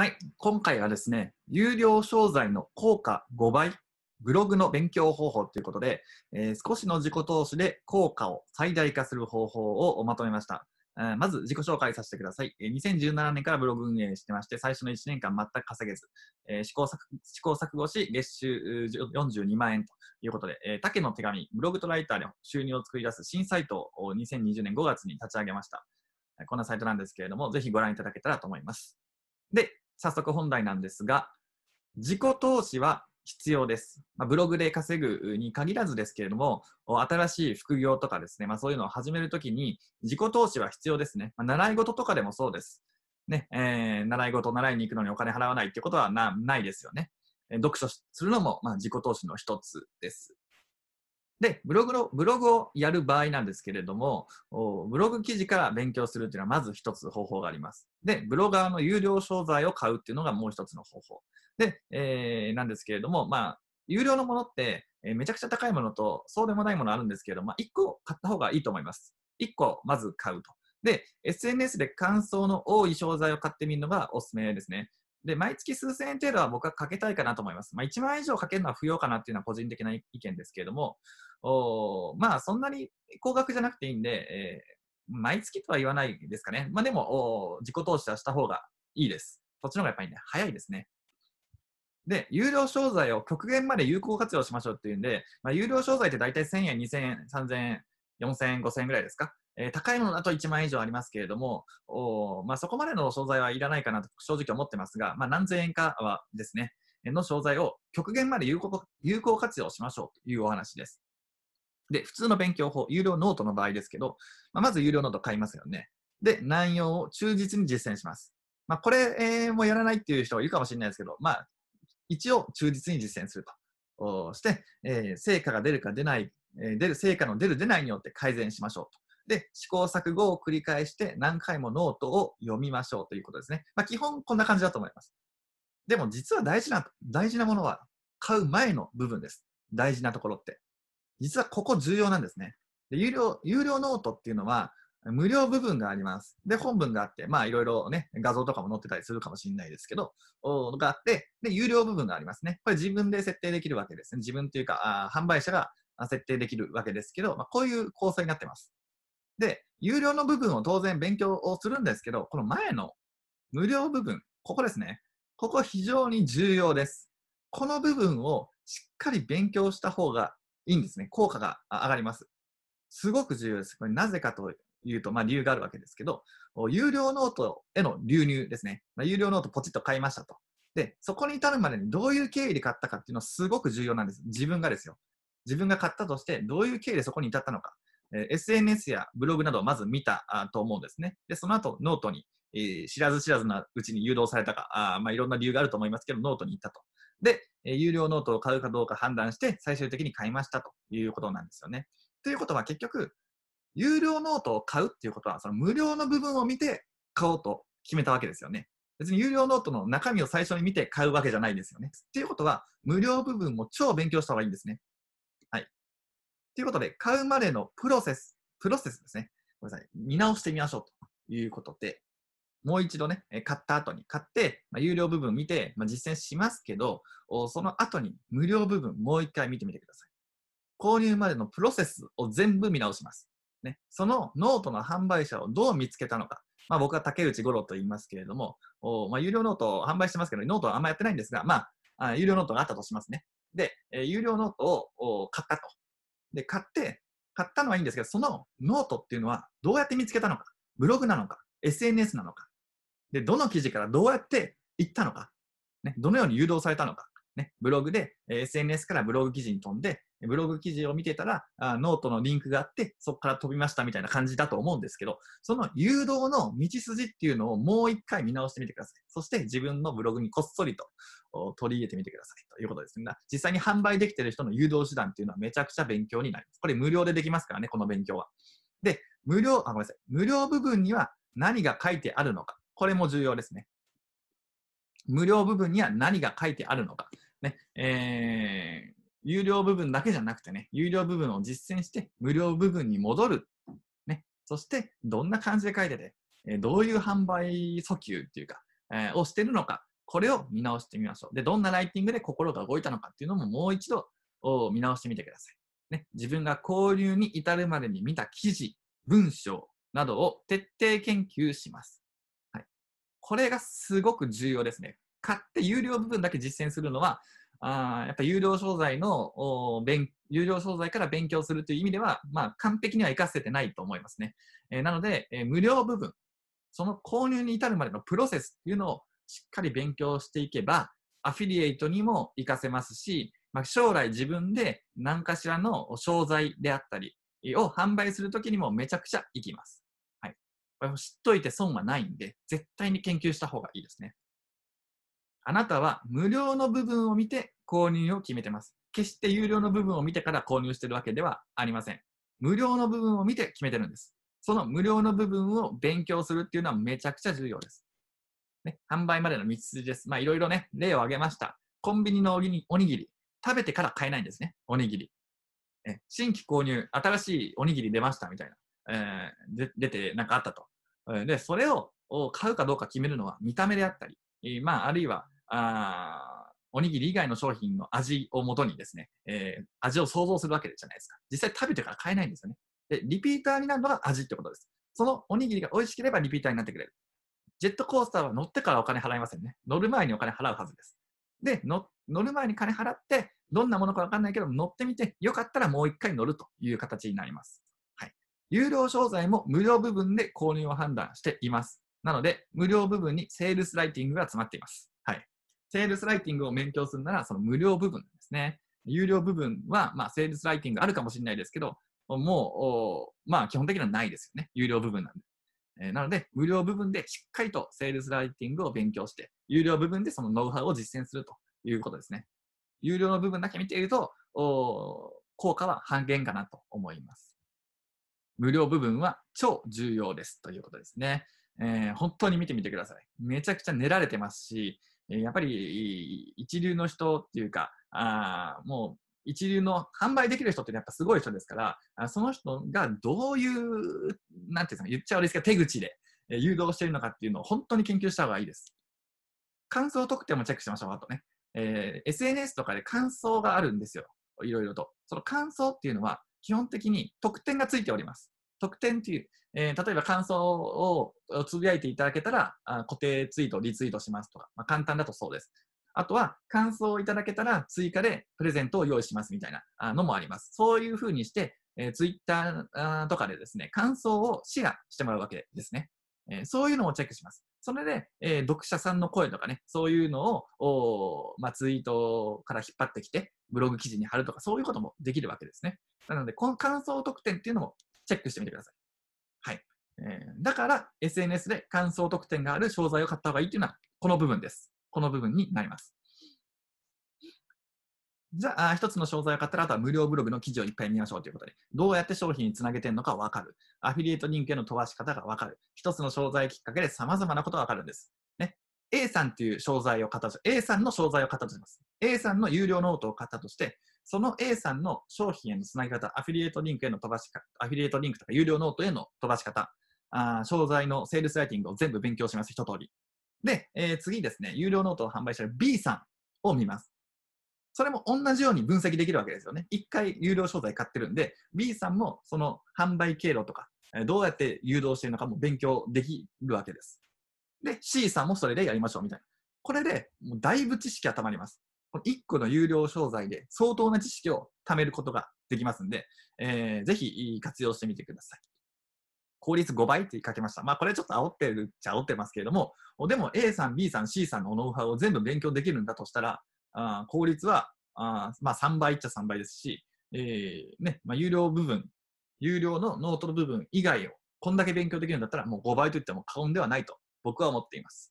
はい、今回はですね、有料商材の効果5倍、ブログの勉強方法ということで、えー、少しの自己投資で効果を最大化する方法をまとめました。まず自己紹介させてください。2017年からブログ運営してまして、最初の1年間全く稼げず、えー、試行試行錯誤し、月収42万円ということで、えー、竹の手紙、ブログとライターで収入を作り出す新サイトを2020年5月に立ち上げました。こんなサイトなんですけれども、ぜひご覧いただけたらと思います。で、早速本題なんですが、自己投資は必要です。まあ、ブログで稼ぐに限らずですけれども、新しい副業とかですね、まあ、そういうのを始めるときに、自己投資は必要ですね。まあ、習い事とかでもそうです。ね、えー、習い事、習いに行くのにお金払わないってことはなないですよね。え読書するのも、まあ、自己投資の一つです。で、ブログの、ブログをやる場合なんですけれども、ブログ記事から勉強するっていうのはまず一つ方法があります。で、ブロガーの有料商材を買うっていうのがもう一つの方法。で、えー、なんですけれども、まあ、有料のものって、えー、めちゃくちゃ高いものと、そうでもないものあるんですけれども、まあ、1個買った方がいいと思います。1個まず買うと。で、SNS で感想の多い商材を買ってみるのがおすすめですね。で、毎月数千円程度は僕はかけたいかなと思います。まあ、1万円以上かけるのは不要かなっていうのは個人的な意見ですけれども、おまあ、そんなに高額じゃなくていいんで、えー、毎月とは言わないですかね。まあ、でも、自己投資はした方がいいです。そっちの方がやっぱりね、早いですね。で、有料商材を極限まで有効活用しましょうっていうんで、まあ、有料商材って大体1000円、2000円、3000円、4000円、5000円ぐらいですか。え高いものだと1万円以上ありますけれども、おまあ、そこまでの商材はいらないかなと正直思ってますが、まあ、何千円かはですね、の商材を極限まで有効有効活用しましょうというお話です。で、普通の勉強法、有料ノートの場合ですけど、まあ、まず有料ノート買いますよね。で、内容を忠実に実践します。まあ、これ、もやらないっていう人がいるかもしれないですけど、まあ、一応忠実に実践すると。して、えー、成果が出るか出ない、えー、出る、成果の出る出ないによって改善しましょうと。で、試行錯誤を繰り返して何回もノートを読みましょうということですね。まあ、基本こんな感じだと思います。でも実は大事な、大事なものは買う前の部分です。大事なところって。実はここ重要なんですね。で有料、有料ノートっていうのは無料部分があります。で、本文があって、まあいろいろね、画像とかも載ってたりするかもしれないですけど、おがあって、で、有料部分がありますね。これ自分で設定できるわけですね。自分というか、あ販売者が設定できるわけですけど、まあ、こういう構成になってます。で、有料の部分を当然勉強をするんですけど、この前の無料部分、ここですね。ここ非常に重要です。この部分をしっかり勉強した方がいいんですね。効果が上がります。すごく重要です。これなぜかというと、まあ、理由があるわけですけど、有料ノートへの流入ですね。まあ、有料ノートポチッと買いましたと。で、そこに至るまでにどういう経緯で買ったかっていうのはすごく重要なんです。自分がですよ。自分が買ったとして、どういう経緯でそこに至ったのか。え SNS やブログなどをまず見たあと思うんですね。で、その後ノートに、え知らず知らずなうちに誘導されたか、あまあ、いろんな理由があると思いますけど、ノートに行ったと。で、え有料ノートを買うかどうか判断して、最終的に買いましたということなんですよね。ということは結局、有料ノートを買うっていうことは、その無料の部分を見て買おうと決めたわけですよね。別に有料ノートの中身を最初に見て買うわけじゃないですよね。っていうことは、無料部分も超勉強した方がいいんですね。ということで、買うまでのプロセス、プロセスですね。ごめんなさい。見直してみましょうということで、もう一度ね、買った後に買って、まあ、有料部分見て、まあ、実践しますけど、その後に無料部分もう一回見てみてください。購入までのプロセスを全部見直します。ね、そのノートの販売者をどう見つけたのか。まあ、僕は竹内五郎と言いますけれども、まあ、有料ノートを販売してますけど、ノートはあんまやってないんですが、まあ、有料ノートがあったとしますね。で、有料ノートを買ったと。で、買って、買ったのはいいんですけど、そのノートっていうのはどうやって見つけたのか、ブログなのか、SNS なのか、で、どの記事からどうやって行ったのか、ね、どのように誘導されたのか、ね、ブログで、SNS からブログ記事に飛んで、ブログ記事を見てたら、あノートのリンクがあって、そこから飛びましたみたいな感じだと思うんですけど、その誘導の道筋っていうのをもう一回見直してみてください。そして自分のブログにこっそりと取り入れてみてくださいということですが、実際に販売できてる人の誘導手段っていうのはめちゃくちゃ勉強になります。これ無料でできますからね、この勉強は。で、無料、あ、ごめんなさい。無料部分には何が書いてあるのか。これも重要ですね。無料部分には何が書いてあるのか、ねえー、有料部分だけじゃなくてね、有料部分を実践して無料部分に戻る。ね、そして、どんな感じで書いてて、えどういう販売訴求っていうか、えー、をしてるのか、これを見直してみましょう。で、どんなライティングで心が動いたのかっていうのももう一度見直してみてください。ね、自分が交流に至るまでに見た記事、文章などを徹底研究します。これがすごく重要ですね。買って有料部分だけ実践するのは、あやっぱ有料商材の勉有料商材から勉強するという意味では、まあ、完璧には活かせてないと思いますね。えー、なので、えー、無料部分、その購入に至るまでのプロセスっていうのをしっかり勉強していけば、アフィリエイトにも活かせますし、まあ、将来自分で何かしらの商材であったりを販売するときにもめちゃくちゃ生きます。これ知っといて損はないんで、絶対に研究した方がいいですね。あなたは無料の部分を見て購入を決めてます。決して有料の部分を見てから購入してるわけではありません。無料の部分を見て決めてるんです。その無料の部分を勉強するっていうのはめちゃくちゃ重要です。ね、販売までの道筋です。まあいろいろね、例を挙げました。コンビニのおにおにぎり。食べてから買えないんですね。おにぎり。え新規購入、新しいおにぎり出ましたみたいな。えー、出てなんかあったと。で、それを買うかどうか決めるのは見た目であったり、えまあ、あるいは、あおにぎり以外の商品の味をもとにですね、えー、味を想像するわけじゃないですか。実際食べてから買えないんですよね。で、リピーターになるのが味ってことです。そのおにぎりが美味しければリピーターになってくれる。ジェットコースターは乗ってからお金払いませんね。乗る前にお金払うはずです。で、乗る前に金払って、どんなものかわかんないけど、乗ってみて、よかったらもう一回乗るという形になります。有料商材も無料部分で購入を判断しています。なので、無料部分にセールスライティングが詰まっています。はい。セールスライティングを勉強するなら、その無料部分ですね。有料部分は、まあ、セールスライティングあるかもしれないですけど、もう、まあ、基本的にはないですよね。有料部分なんで。えー、なので、無料部分でしっかりとセールスライティングを勉強して、有料部分でそのノウハウを実践するということですね。有料の部分だけ見ていると、効果は半減かなと思います。無料部分は超重要ですということですね。えー、本当に見てみてください。めちゃくちゃ練られてますし、やっぱり一流の人っていうか、あもう一流の販売できる人ってやっぱすごい人ですから、その人がどういう、なんていうんですか、言っちゃ悪いですけど、手口で誘導しているのかっていうのを本当に研究した方がいいです。感想特典もチェックしましょう、あとね。えー、SNS とかで感想があるんですよ。いろいろと。その感想っていうのは、基本的に特典がついております。特典という、えー、例えば感想をつぶやいていただけたらあ固定ツイート、リツイートしますとか、まあ、簡単だとそうです。あとは感想をいただけたら追加でプレゼントを用意しますみたいなのもあります。そういうふうにして、えー、ツイッターとかでですね、感想をシェアしてもらうわけですね。えー、そういうのをチェックします。それで、えー、読者さんの声とかね、そういうのを、まあ、ツイートから引っ張ってきて、ブログ記事に貼るとか、そういうこともできるわけですね。なので、この感想特典っていうのもチェックしてみてください。はい。えー、だから、SNS で感想特典がある商材を買った方がいいっていうのは、この部分です。この部分になります。じゃあ、一つの商材を買ったら、あとは無料ブログの記事をいっぱい見ましょうということで、どうやって商品につなげてるのかわかる。アフィリエイトリンクへの飛ばし方がわかる。一つの商材きっかけで様々なことがわかるんです。ね。A さんっていう商材を買ったと、A さんの商材を買ったとします。A さんの有料ノートを買ったとして、その A さんの商品へのつなぎ方、アフィリエイトリンクへの飛ばし方、アフィリエイトリンクとか有料ノートへの飛ばし方、あ商材のセールスライティングを全部勉強します、一通り。で、えー、次ですね、有料ノートを販売している B さんを見ます。それも同じように分析できるわけですよね。1回有料商材買ってるんで、B さんもその販売経路とか、どうやって誘導してるのかも勉強できるわけです。で、C さんもそれでやりましょうみたいな。これで、だいぶ知識が溜まります。一1個の有料商材で相当な知識を貯めることができますんで、えー、ぜひ活用してみてください。効率5倍って書きました。まあこれちょっと煽ってるっちゃ煽ってますけれども、でも A さん、B さん、C さんのノウハウを全部勉強できるんだとしたら、効率はあ、まあ、3倍っちゃ3倍ですし、えーねまあ、有料部分、有料のノートの部分以外をこんだけ勉強できるんだったらもう5倍といっても過言ではないと僕は思っています。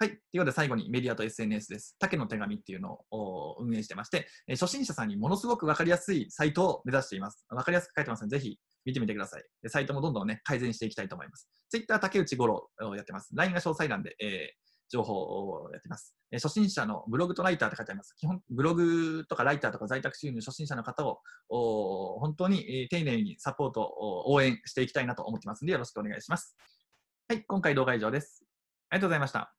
はい。ということで最後にメディアと SNS です。竹の手紙っていうのを運営してまして、初心者さんにものすごくわかりやすいサイトを目指しています。わかりやすく書いてますので、ぜひ見てみてください。サイトもどんどんね、改善していきたいと思います。Twitter 竹内五郎をやってます。LINE が詳細欄で、えー情報をやってます。え初心者のブログとライターって書いてあります。基本、ブログとかライターとか在宅収入初心者の方を本当に丁寧にサポート、応援していきたいなと思ってますんで、よろしくお願いします。はい、今回動画以上です。ありがとうございました。